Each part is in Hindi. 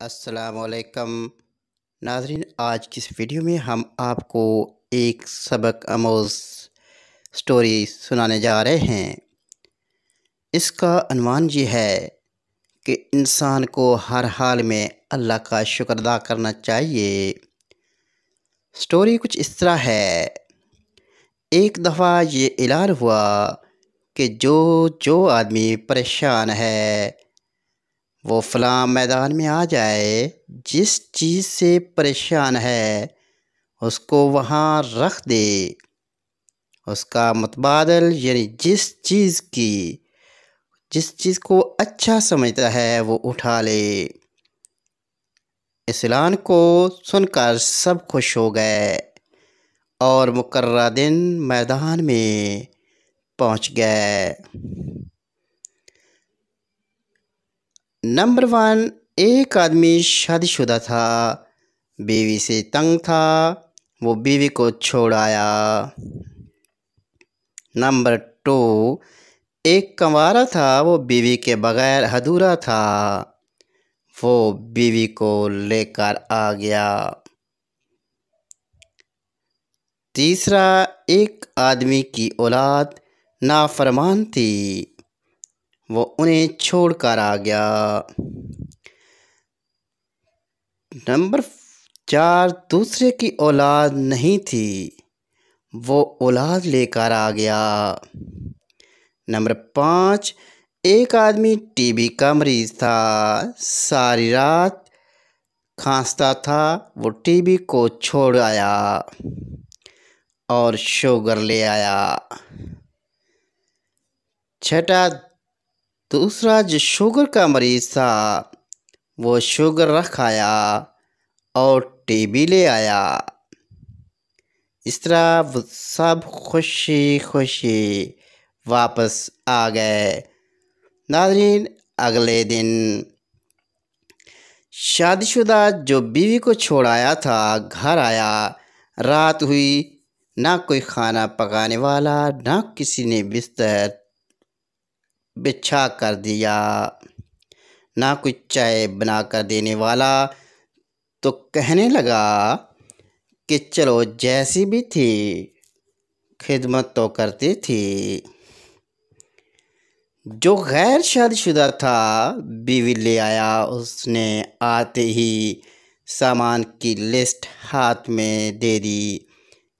असलकम नाजरीन आज की इस वीडियो में हम आपको एक सबक आमोज स्टोरी सुनाने जा रहे हैं इसका अनवान ये है कि इंसान को हर हाल में अल्लाह का शुक्र अदा करना चाहिए स्टोरी कुछ इस तरह है एक दफ़ा ये ऐलान हुआ कि जो जो आदमी परेशान है वो फलां मैदान में आ जाए जिस चीज़ से परेशान है उसको वहाँ रख दे उसका मतबादल यानी जिस चीज़ की जिस चीज़ को अच्छा समझता है वो उठा ले इस ऐलान को सुनकर सब खुश हो गए और मुकर्रा दिन मैदान में पहुँच गए नंबर वन एक आदमी शादीशुदा था बीवी से तंग था वो बीवी को छोड़ आया नंबर टू एक कंवारा था वो बीवी के बगैर अधूरा था वो बीवी को लेकर आ गया तीसरा एक आदमी की औलाद नाफरमान थी वो उन्हें छोड़कर आ गया नंबर चार दूसरे की औलाद नहीं थी वो औलाद लेकर आ गया नंबर पाँच एक आदमी टीबी का मरीज़ था सारी रात खांसता था वो टीबी को छोड़ आया और शुगर ले आया छठा दूसरा तो जो शुगर का मरीज़ था वो शुगर रख आया और टीबी ले आया इस तरह वो सब खुशी खुशी वापस आ गए नाजरीन अगले दिन शादीशुदा जो बीवी को छोड़ आया था घर आया रात हुई ना कोई खाना पकाने वाला ना किसी ने बिस्तर बिछा कर दिया ना कुछ चाय बना कर देने वाला तो कहने लगा कि चलो जैसी भी थी खिदमत तो करती थी जो गैर शादीशुदा था बीवी ले आया उसने आते ही सामान की लिस्ट हाथ में दे दी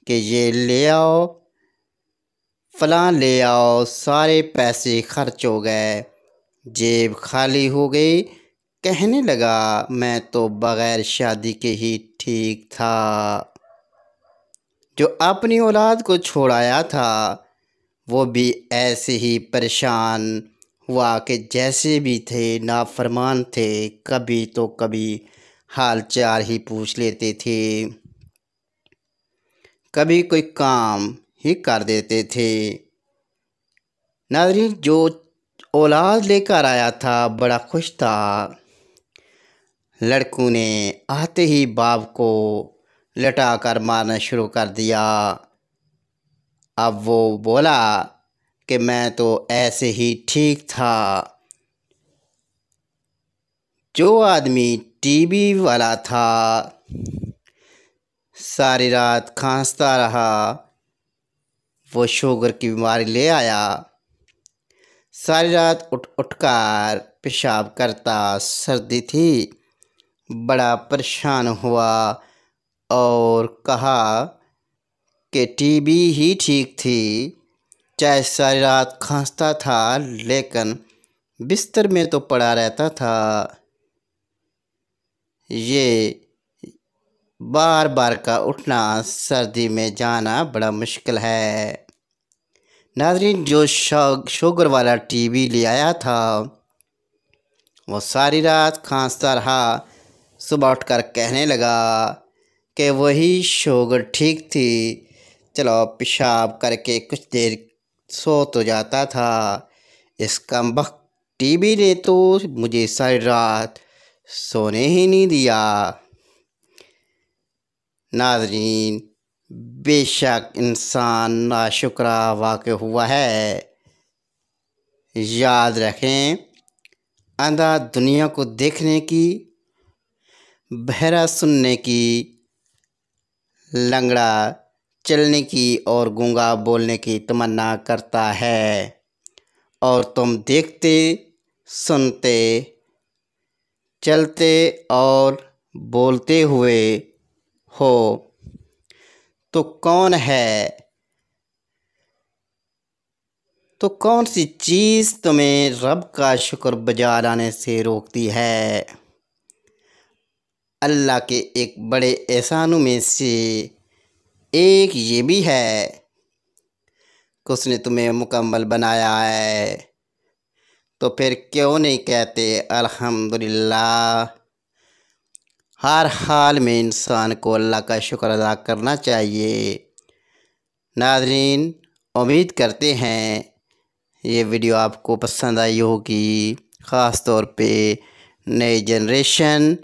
कि ये ले आओ फ़लाँ ले आओ सारे पैसे खर्च हो गए जेब खाली हो गई कहने लगा मैं तो बग़ैर शादी के ही ठीक था जो अपनी औलाद को छोड़ाया था वो भी ऐसे ही परेशान हुआ कि जैसे भी थे नाफरमान थे कभी तो कभी हाल चाल ही पूछ लेते थे कभी कोई काम ही कर देते थे नाजरीन जो औलाद लेकर आया था बड़ा खुश था लड़कों ने आते ही बाप को लटा कर मारना शुरू कर दिया अब वो बोला कि मैं तो ऐसे ही ठीक था जो आदमी टीवी वाला था सारी रात खांसता रहा वो शुगर की बीमारी ले आया सारी रात उठ उठकर पेशाब करता सर्दी थी बड़ा परेशान हुआ और कहा कि टीबी ही ठीक थी चाहे सारी रात खांसता था लेकिन बिस्तर में तो पड़ा रहता था ये बार बार का उठना सर्दी में जाना बड़ा मुश्किल है नाजरीन जो शुगर वाला टीवी ले आया था वो सारी रात खांसता रहा सुबह उठकर कहने लगा कि वही शुगर ठीक थी चलो पेशाब करके कुछ देर सो तो जाता था इसका वक्त टीवी ने तो मुझे सारी रात सोने ही नहीं दिया नाजरीन बेशक इंसान नाशुक्रा वाक़ हुआ है याद रखें अंधा दुनिया को देखने की बहरा सुनने की लंगड़ा चलने की और गंगा बोलने की तमन्ना करता है और तुम देखते सुनते चलते और बोलते हुए हो तो कौन है तो कौन सी चीज़ तुम्हें रब का शुक्र बजा लाने से रोकती है अल्लाह के एक बड़े एहसानों में से एक ये भी है कि उसने तुम्हें मुकम्मल बनाया है तो फिर क्यों नहीं कहते अल्हम्दुलिल्लाह हर हाल में इंसान को अल्लाह का शुक्र अदा करना चाहिए नाजरीन उम्मीद करते हैं ये वीडियो आपको पसंद आई होगी ख़ास तौर पे नए जनरेशन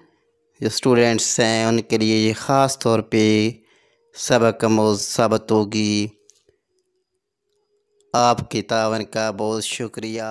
जो स्टूडेंट्स हैं उनके लिए ये ख़ास तौर पे सबक मोज साबित होगी आपकी तावन का बहुत शुक्रिया